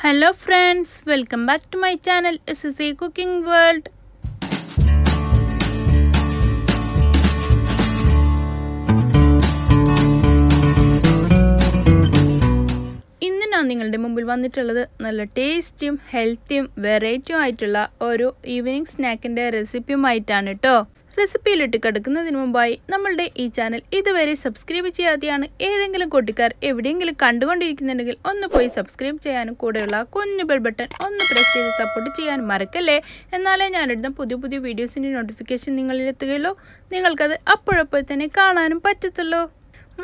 hello friends welcome back to my channel S S A cooking world ഇന്ന് ഞാൻ നിങ്ങളുടെ മുമ്പിൽ വന്നിട്ടുള്ളത് നല്ല ടേസ്റ്റിയും ഹെൽത്തിയും വെറൈറ്റിയും ആയിട്ടുള്ള ഒരു ഈവനിങ് സ്നാക്കിൻ്റെ റെസിപ്പിയുമായിട്ടാണ് കേട്ടോ റെസിപ്പിയിലിട്ട് കിടക്കുന്നതിന് മുമ്പായി നമ്മളുടെ ഈ ചാനൽ ഇതുവരെ സബ്സ്ക്രൈബ് ചെയ്യാതെയാണ് ഏതെങ്കിലും കൂട്ടിക്കാർ എവിടെയെങ്കിലും കണ്ടുകൊണ്ടിരിക്കുന്നുണ്ടെങ്കിൽ ഒന്ന് പോയി സബ്സ്ക്രൈബ് ചെയ്യാനും കൂടെയുള്ള കുഞ്ഞു ബെൽ ബട്ടൺ ഒന്ന് പ്രസ് ചെയ്ത് സപ്പോർട്ട് ചെയ്യാൻ മറക്കല്ലേ എന്നാലേ ഞാനിടുന്ന പുതിയ പുതിയ വീഡിയോസിൻ്റെ നോട്ടിഫിക്കേഷൻ നിങ്ങളിലെത്തുകയുള്ളൂ നിങ്ങൾക്കത് അപ്പോഴപ്പോൾ തന്നെ കാണാനും പറ്റത്തുള്ളൂ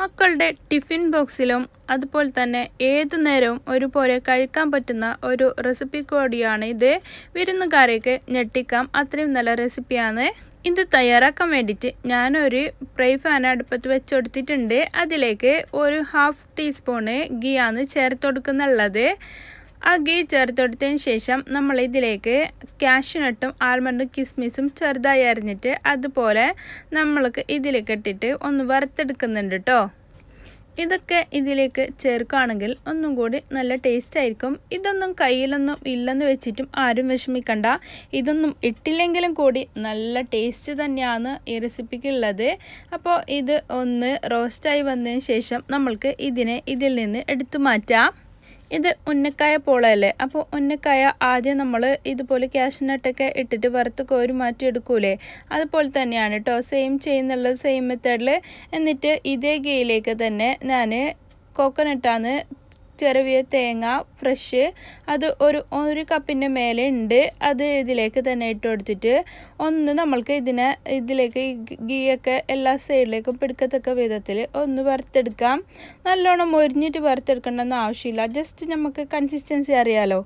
മക്കളുടെ ടിഫിൻ ബോക്സിലും അതുപോലെ തന്നെ ഏത് നേരവും ഒരുപോലെ കഴിക്കാൻ പറ്റുന്ന ഒരു റെസിപ്പി കൂടിയാണ് ഇത് വിരുന്നുകാരെയൊക്കെ ഞെട്ടിക്കാം അത്രയും നല്ല റെസിപ്പിയാണ് ഇത് തയ്യാറാക്കാൻ വേണ്ടിയിട്ട് ഞാനൊരു പ്രൈ ഫാൻ അടുപ്പത്ത് വെച്ച് കൊടുത്തിട്ടുണ്ട് അതിലേക്ക് ഒരു ഹാഫ് ടീസ്പൂണ് ആണ് ചേർത്ത് കൊടുക്കുന്നുള്ളത് ആ ഗീ ചേർത്ത് കൊടുത്തതിന് ശേഷം നമ്മൾ ഇതിലേക്ക് കാഷ്യൂനട്ടും ആൽമണ്ടും കിസ്മിസും ചെറുതായി അരിഞ്ഞിട്ട് അതുപോലെ നമ്മൾക്ക് ഇതിലേക്ക് ഇട്ടിട്ട് ഒന്ന് വറുത്തെടുക്കുന്നുണ്ട് കേട്ടോ ഇതൊക്കെ ഇതിലേക്ക് ചേർക്കുകയാണെങ്കിൽ ഒന്നും കൂടി നല്ല ടേസ്റ്റ് ആയിരിക്കും ഇതൊന്നും കയ്യിലൊന്നും ഇല്ലെന്ന് വെച്ചിട്ടും ആരും വിഷമിക്കണ്ട ഇതൊന്നും ഇട്ടില്ലെങ്കിലും കൂടി നല്ല ടേസ്റ്റ് തന്നെയാണ് ഈ റെസിപ്പിക്കുള്ളത് അപ്പോൾ ഇത് ഒന്ന് റോസ്റ്റായി വന്നതിന് ശേഷം നമ്മൾക്ക് ഇതിനെ ഇതിൽ നിന്ന് എടുത്തു മാറ്റാം ഇത് ഉന്നക്കായ പോളല്ലേ അപ്പോൾ ഉന്നക്കായ ആദ്യം നമ്മൾ ഇതുപോലെ ക്യാഷ്നട്ടൊക്കെ ഇട്ടിട്ട് വറുത്ത് കോരി മാറ്റി എടുക്കൂലേ അതുപോലെ തന്നെയാണ് കേട്ടോ സെയിം ചെയ്യുന്നുള്ളത് സെയിം മെത്തേഡിൽ എന്നിട്ട് ഇതേ ഗെയിലേക്ക് തന്നെ ഞാൻ കോക്കനട്ടാണ് ചെറിയ തേങ്ങ ഫ്രഷ് അത് ഒരു ഒരു കപ്പിൻ്റെ മേലെ ഉണ്ട് അത് ഇതിലേക്ക് തന്നെ ഇട്ട് കൊടുത്തിട്ട് ഒന്ന് നമ്മൾക്ക് ഇതിനെ ഇതിലേക്ക് ഗീയൊക്കെ എല്ലാ സൈഡിലേക്കും പിടുക്കത്തക്ക വിധത്തിൽ ഒന്ന് വറുത്തെടുക്കാം നല്ലോണം മൊരിഞ്ഞിട്ട് വറുത്തെടുക്കേണ്ടെന്ന് ആവശ്യമില്ല ജസ്റ്റ് നമുക്ക് കൺസിസ്റ്റൻസി അറിയാലോ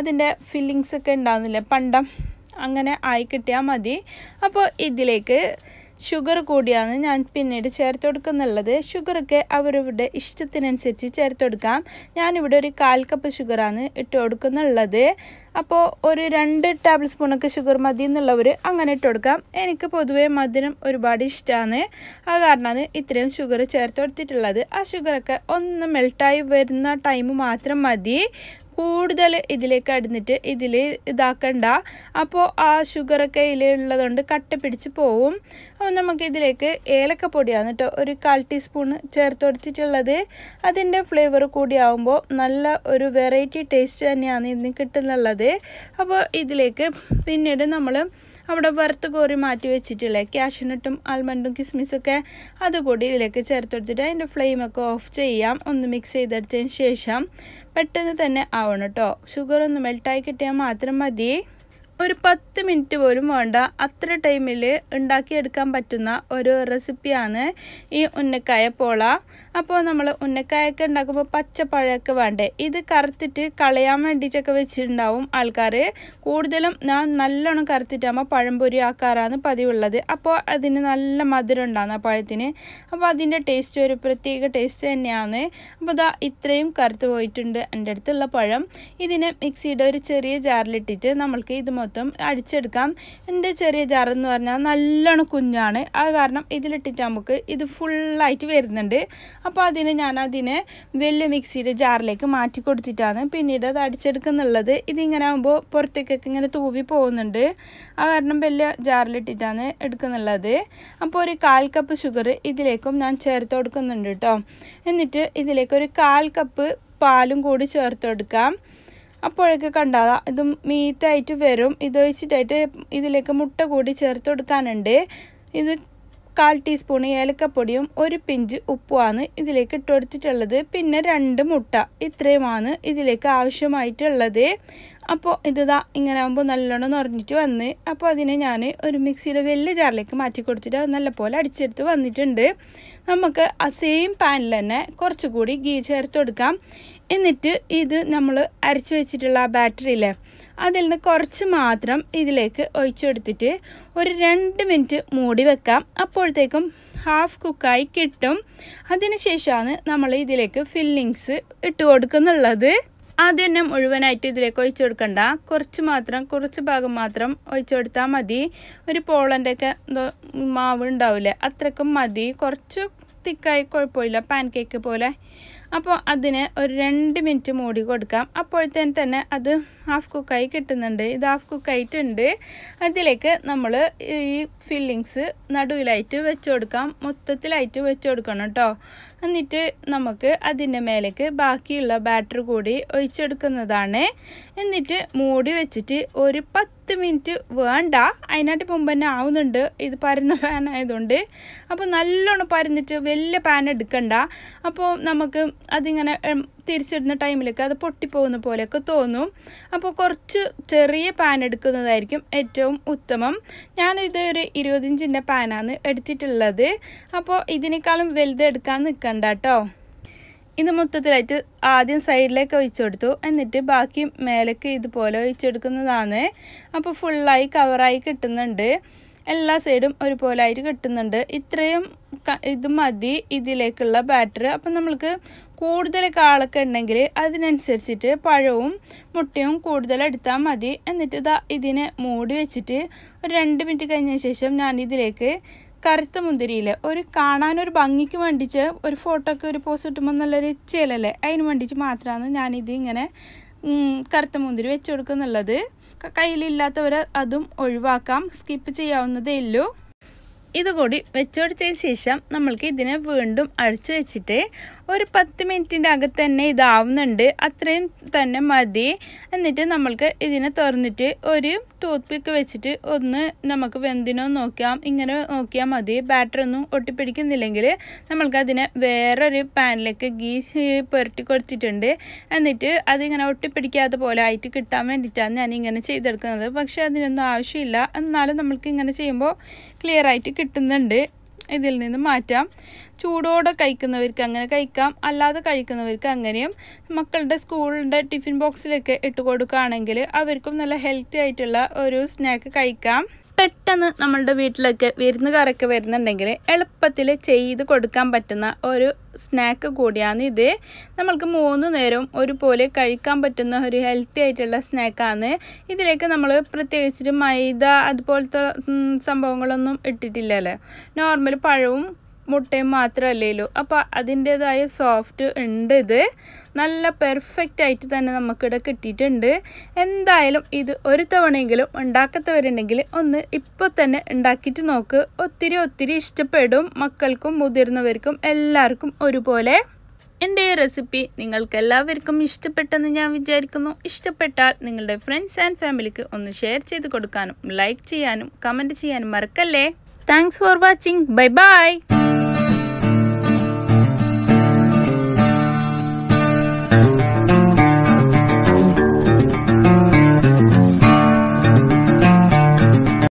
അതിൻ്റെ ഫില്ലിങ്സൊക്കെ ഉണ്ടാകുന്നില്ല പണ്ടം അങ്ങനെ ആയി കിട്ടിയാൽ മതി അപ്പോൾ ഇതിലേക്ക് ഷുഗർ കൂടിയാണ് ഞാൻ പിന്നീട് ചേർത്ത് കൊടുക്കുന്നുള്ളത് ഷുഗറൊക്കെ അവരവരുടെ ഇഷ്ടത്തിനനുസരിച്ച് ചേർത്ത് കൊടുക്കാം ഞാനിവിടെ ഒരു കാൽ കപ്പ് ഷുഗറാണ് ഇട്ട് കൊടുക്കുന്നുള്ളത് അപ്പോൾ ഒരു രണ്ട് ടേബിൾ സ്പൂണൊക്കെ ഷുഗർ മതി എന്നുള്ളവർ അങ്ങനെ ഇട്ട് കൊടുക്കാം എനിക്ക് പൊതുവേ മധുരം ഒരുപാട് ഇഷ്ടമാണ് ആ കാരണമാണ് ഇത്രയും ഷുഗർ ചേർത്ത് കൊടുത്തിട്ടുള്ളത് ആ ഷുഗറൊക്കെ ഒന്ന് മെൽട്ടായി വരുന്ന ടൈം മാത്രം മതി കൂടുതൽ ഇതിലേക്ക് അടിഞ്ഞിട്ട് ഇതിൽ ഇതാക്കണ്ട അപ്പോൾ ആ ഷുഗറൊക്കെ ഇതിലുള്ളതുകൊണ്ട് കട്ട പിടിച്ച് പോവും അപ്പോൾ നമുക്ക് ഇതിലേക്ക് ഏലക്കപ്പൊടിയാണ് കേട്ടോ ഒരു കാൽ ടീസ്പൂൺ ചേർത്ത് ഒടിച്ചിട്ടുള്ളത് അതിൻ്റെ ഫ്ലേവർ കൂടിയാവുമ്പോൾ നല്ല ഒരു വെറൈറ്റി ടേസ്റ്റ് തന്നെയാണ് ഇന്ന് കിട്ടുന്നുള്ളത് അപ്പോൾ ഇതിലേക്ക് പിന്നീട് നമ്മൾ അവിടെ വറുത്ത് കോരി മാറ്റി വെച്ചിട്ടില്ലേ ക്യാഷ്നട്ടും ആൽമണ്ടും കിസ്മിസൊക്കെ അതുകൂടി ഇതിലേക്ക് ചേർത്ത് വെച്ചിട്ട് അതിൻ്റെ ഫ്ലെയിമൊക്കെ ഓഫ് ചെയ്യാം ഒന്ന് മിക്സ് ചെയ്തെടുത്തതിന് ശേഷം പെട്ടെന്ന് തന്നെ ആവണം കേട്ടോ ഷുഗർ ഒന്ന് മെൽട്ടായി കിട്ടിയാൽ മാത്രം മതി ഒരു പത്ത് മിനിറ്റ് പോലും വേണ്ട അത്ര ടൈമിൽ ഉണ്ടാക്കിയെടുക്കാൻ പറ്റുന്ന ഒരു റെസിപ്പിയാണ് ഈ ഉന്നക്കായ പോള അപ്പോൾ നമ്മൾ ഉന്നക്കായൊക്കെ ഉണ്ടാക്കുമ്പോൾ പച്ചപ്പഴമൊക്കെ വേണ്ടേ ഇത് കറുത്തിട്ട് കളയാൻ വേണ്ടിയിട്ടൊക്കെ വെച്ചിട്ടുണ്ടാവും ആൾക്കാർ കൂടുതലും ഞാൻ നല്ലോണം കറുത്തിട്ടാകുമ്പോൾ പഴംപൊരി ആക്കാറാണ് പതിവുള്ളത് അപ്പോൾ അതിന് നല്ല മധുരം ഉണ്ടാകുന്ന പഴത്തിന് അപ്പോൾ അതിൻ്റെ ടേസ്റ്റ് ഒരു പ്രത്യേക ടേസ്റ്റ് തന്നെയാണ് അപ്പോൾ ഇതാ ഇത്രയും കറുത്ത് പോയിട്ടുണ്ട് എൻ്റെ അടുത്തുള്ള പഴം ഇതിനെ മിക്സിയുടെ ഒരു ചെറിയ ജാറിലിട്ടിട്ട് നമ്മൾക്ക് ഇത് മൊത്തം അടിച്ചെടുക്കാം എൻ്റെ ചെറിയ ജാർ എന്ന് പറഞ്ഞാൽ നല്ലോണം കുഞ്ഞാണ് അത് കാരണം ഇതിലിട്ടിട്ട് നമുക്ക് ഇത് ഫുള്ളായിട്ട് വരുന്നുണ്ട് അപ്പോൾ അതിന് ഞാൻ അതിനെ വലിയ മിക്സിയുടെ ജാറിലേക്ക് മാറ്റി കൊടുത്തിട്ടാണ് പിന്നീട് അത് അടിച്ചെടുക്കുന്നുള്ളത് ഇതിങ്ങനെ ആകുമ്പോൾ പുറത്തേക്കൊക്കെ ഇങ്ങനെ തൂവി പോകുന്നുണ്ട് ആ കാരണം വലിയ ജാറിലിട്ടിട്ടാണ് എടുക്കുന്നുള്ളത് അപ്പോൾ ഒരു കാൽ കപ്പ് ഷുഗർ ഇതിലേക്കും ഞാൻ ചേർത്ത് കൊടുക്കുന്നുണ്ട് കേട്ടോ എന്നിട്ട് ഇതിലേക്ക് ഒരു കാൽ കപ്പ് പാലും കൂടി ചേർത്ത് കൊടുക്കാം അപ്പോഴേക്ക് കണ്ടാൽ ഇത് മീത്തായിട്ട് വരും ഇത് വെച്ചിട്ടായിട്ട് ഇതിലേക്ക് മുട്ട കൂടി ചേർത്ത് കൊടുക്കാനുണ്ട് ഇത് കാൽ ടീസ്പൂൺ ഏലക്കപ്പൊടിയും ഒരു പിഞ്ച് ഉപ്പുമാണ് ഇതിലേക്ക് ഇട്ട് കൊടുത്തിട്ടുള്ളത് പിന്നെ രണ്ട് മുട്ട ഇത്രയുമാണ് ഇതിലേക്ക് ആവശ്യമായിട്ടുള്ളത് അപ്പോൾ ഇതിതാ ഇങ്ങനെ ആകുമ്പോൾ നല്ലോണം നിറഞ്ഞിട്ട് വന്ന് അപ്പോൾ അതിനെ ഞാൻ ഒരു മിക്സിയുടെ വലിയ ജാറിലേക്ക് മാറ്റി കൊടുത്തിട്ട് നല്ല നല്ലപോലെ അടിച്ചെടുത്ത് വന്നിട്ടുണ്ട് നമുക്ക് ആ സെയിം പാനിൽ തന്നെ കുറച്ചുകൂടി ഗീ ചേർത്ത് കൊടുക്കാം എന്നിട്ട് ഇത് നമ്മൾ അരച്ച് വെച്ചിട്ടുള്ള ആ ബാറ്ററി ഇല്ലേ അതിൽ നിന്ന് കുറച്ച് മാത്രം ഇതിലേക്ക് ഒഴിച്ചെടുത്തിട്ട് ഒരു രണ്ട് മിനിറ്റ് മൂടി വെക്കാം അപ്പോഴത്തേക്കും ഹാഫ് കുക്കായി കിട്ടും അതിനുശേഷമാണ് നമ്മൾ ഇതിലേക്ക് ഫില്ലിങ്സ് ഇട്ട് കൊടുക്കുന്നുള്ളത് ആദ്യം തന്നെ മുഴുവനായിട്ട് ഇതിലേക്ക് ഒഴിച്ചു കൊടുക്കണ്ട കുറച്ച് മാത്രം കുറച്ച് ഭാഗം മാത്രം ഒഴിച്ചു കൊടുത്താൽ മതി ഒരു പോളൻ്റെയൊക്കെ മാവ് ഉണ്ടാവില്ലേ അത്രക്കും മതി കുറച്ച് തിക്കായി കുഴപ്പമില്ല പാൻ കേക്ക് പോലെ അപ്പോൾ അതിനെ ഒരു രണ്ട് മിനിറ്റ് മൂടി കൊടുക്കാം അപ്പോഴത്തേന് തന്നെ അത് ഹാഫ് കുക്കായി കിട്ടുന്നുണ്ട് ഇത് ഹാഫ് കുക്കായിട്ടുണ്ട് അതിലേക്ക് നമ്മൾ ഈ ഫില്ലിങ്സ് നടുവിലായിട്ട് വെച്ച് കൊടുക്കാം മൊത്തത്തിലായിട്ട് വെച്ച് കൊടുക്കണം കേട്ടോ എന്നിട്ട് നമുക്ക് അതിൻ്റെ മേലേക്ക് ബാക്കിയുള്ള ബാറ്റർ കൂടി ഒഴിച്ചെടുക്കുന്നതാണ് എന്നിട്ട് മൂടി വെച്ചിട്ട് ഒരു പത്ത് മിനിറ്റ് വേണ്ട അതിനായിട്ട് മുമ്പ് തന്നെ ആവുന്നുണ്ട് ഇത് പരന്ന പാൻ ആയതുകൊണ്ട് അപ്പോൾ നല്ലോണം പരന്നിട്ട് വലിയ പാൻ എടുക്കണ്ട അപ്പോൾ നമുക്ക് അതിങ്ങനെ തിരിച്ചിടുന്ന ടൈമിലൊക്കെ അത് പൊട്ടിപ്പോകുന്ന പോലെയൊക്കെ തോന്നും അപ്പോൾ കുറച്ച് ചെറിയ പാൻ എടുക്കുന്നതായിരിക്കും ഏറ്റവും ഉത്തമം ഞാനിത് ഒരു ഇരുപതിഞ്ചിൻ്റെ പാനാണ് എടുത്തിട്ടുള്ളത് അപ്പോൾ ഇതിനേക്കാളും വലുത് എടുക്കാൻ നിൽക്കണ്ട കേട്ടോ ഇത് മൊത്തത്തിലായിട്ട് ആദ്യം സൈഡിലേക്ക് ഒഴിച്ചെടുത്തു എന്നിട്ട് ബാക്കി മേലേക്ക് ഇതുപോലെ ഒഴിച്ചെടുക്കുന്നതാണ് അപ്പോൾ ഫുള്ളായി കവറായി കിട്ടുന്നുണ്ട് എല്ലാ സൈഡും ഒരുപോലെ ആയിട്ട് കിട്ടുന്നുണ്ട് ഇത്രയും ഇത് മതി ഇതിലേക്കുള്ള ബാറ്റർ അപ്പം നമ്മൾക്ക് കൂടുതൽ കാളൊക്കെ ഉണ്ടെങ്കിൽ അതിനനുസരിച്ചിട്ട് പഴവും മുട്ടയും കൂടുതൽ എടുത്താൽ മതി എന്നിട്ട് ഇതാ ഇതിനെ മൂടി വെച്ചിട്ട് ഒരു രണ്ട് മിനിറ്റ് കഴിഞ്ഞ ശേഷം ഞാൻ ഇതിലേക്ക് കറുത്ത മുന്തിരിയിൽ ഒരു കാണാൻ ഒരു ഭംഗിക്ക് വേണ്ടിച്ച് ഒരു ഒക്കെ ഒരു പോസ് കിട്ടുമ്പോൾ നല്ലൊരു ഇച്ചയിലല്ലേ അതിന് വേണ്ടിച്ച് മാത്രമാണ് ഞാനിത് ഇങ്ങനെ കറുത്ത മുന്തിരി വെച്ച് കൊടുക്കുന്നുള്ളത് കയ്യിലില്ലാത്തവർ അതും ഒഴിവാക്കാം സ്കിപ്പ് ചെയ്യാവുന്നതേ ഉള്ളൂ ഇതുകൂടി വെച്ചുകൊടുത്തതിന് ശേഷം നമ്മൾക്ക് ഇതിനെ വീണ്ടും അഴിച്ചു വെച്ചിട്ട് ഒരു പത്ത് മിനിറ്റിൻ്റെ അകത്ത് തന്നെ ഇതാവുന്നുണ്ട് അത്രയും തന്നെ മതി എന്നിട്ട് നമ്മൾക്ക് ഇതിനെ തുറന്നിട്ട് ഒരു ടൂത്ത് പിക്ക് വെച്ചിട്ട് ഒന്ന് നമുക്ക് വെന്തിനോ നോക്കാം ഇങ്ങനെ നോക്കിയാൽ മതി ഒന്നും ഒട്ടിപ്പിടിക്കുന്നില്ലെങ്കിൽ നമ്മൾക്കതിനെ വേറൊരു പാനിലേക്ക് ഗീ പുരട്ടി കൊടുത്തിട്ടുണ്ട് എന്നിട്ട് അതിങ്ങനെ ഒട്ടിപ്പിടിക്കാത്ത പോലെ ആയിട്ട് കിട്ടാൻ വേണ്ടിയിട്ടാണ് ഞാൻ ഇങ്ങനെ ചെയ്തെടുക്കുന്നത് പക്ഷേ അതിനൊന്നും ആവശ്യമില്ല എന്നാലും നമ്മൾക്ക് ഇങ്ങനെ ചെയ്യുമ്പോൾ ക്ലിയർ ആയിട്ട് കിട്ടുന്നുണ്ട് ഇതിൽ നിന്ന് മാറ്റാം ചൂടോടെ കഴിക്കുന്നവർക്ക് അങ്ങനെ കഴിക്കാം അല്ലാതെ കഴിക്കുന്നവർക്ക് അങ്ങനെയും മക്കളുടെ സ്കൂളിൻ്റെ ടിഫിൻ ബോക്സിലൊക്കെ ഇട്ട് കൊടുക്കുകയാണെങ്കിൽ അവർക്കും നല്ല ഹെൽത്തി ആയിട്ടുള്ള ഒരു സ്നാക്ക് കഴിക്കാം പെട്ടെന്ന് നമ്മളുടെ വീട്ടിലൊക്കെ വിരുന്നുകാരൊക്കെ വരുന്നുണ്ടെങ്കിൽ എളുപ്പത്തിൽ ചെയ്ത് കൊടുക്കാൻ പറ്റുന്ന ഒരു സ്നാക്ക് കൂടിയാണ് ഇത് നമ്മൾക്ക് മൂന്ന് നേരം ഒരുപോലെ കഴിക്കാൻ പറ്റുന്ന ഒരു ഹെൽത്തി ആയിട്ടുള്ള സ്നാക്കാണ് ഇതിലേക്ക് നമ്മൾ പ്രത്യേകിച്ചിട്ട് മൈദ അതുപോലത്തെ സംഭവങ്ങളൊന്നും ഇട്ടിട്ടില്ലല്ലേ നോർമൽ പഴവും മുട്ടയും മാത്രമല്ലേലോ അപ്പോൾ അതിൻ്റേതായ സോഫ്റ്റ് ഉണ്ട് ഇത് നല്ല പെർഫെക്റ്റ് ആയിട്ട് തന്നെ നമുക്കിവിടെ കിട്ടിയിട്ടുണ്ട് എന്തായാലും ഇത് ഒരു തവണയെങ്കിലും ഉണ്ടാക്കാത്തവരുണ്ടെങ്കിൽ ഒന്ന് ഇപ്പോൾ തന്നെ ഉണ്ടാക്കിയിട്ട് നോക്ക് ഒത്തിരി ഒത്തിരി ഇഷ്ടപ്പെടും മക്കൾക്കും മുതിർന്നവർക്കും എല്ലാവർക്കും ഒരുപോലെ എൻ്റെ ഈ റെസിപ്പി നിങ്ങൾക്ക് എല്ലാവർക്കും ഇഷ്ടപ്പെട്ടെന്ന് ഞാൻ വിചാരിക്കുന്നു ഇഷ്ടപ്പെട്ടാൽ നിങ്ങളുടെ ഫ്രണ്ട്സ് ആൻഡ് ഫാമിലിക്ക് ഒന്ന് ഷെയർ ചെയ്ത് കൊടുക്കാനും ലൈക്ക് ചെയ്യാനും കമൻറ്റ് ചെയ്യാനും മറക്കല്ലേ thanks for watching bye by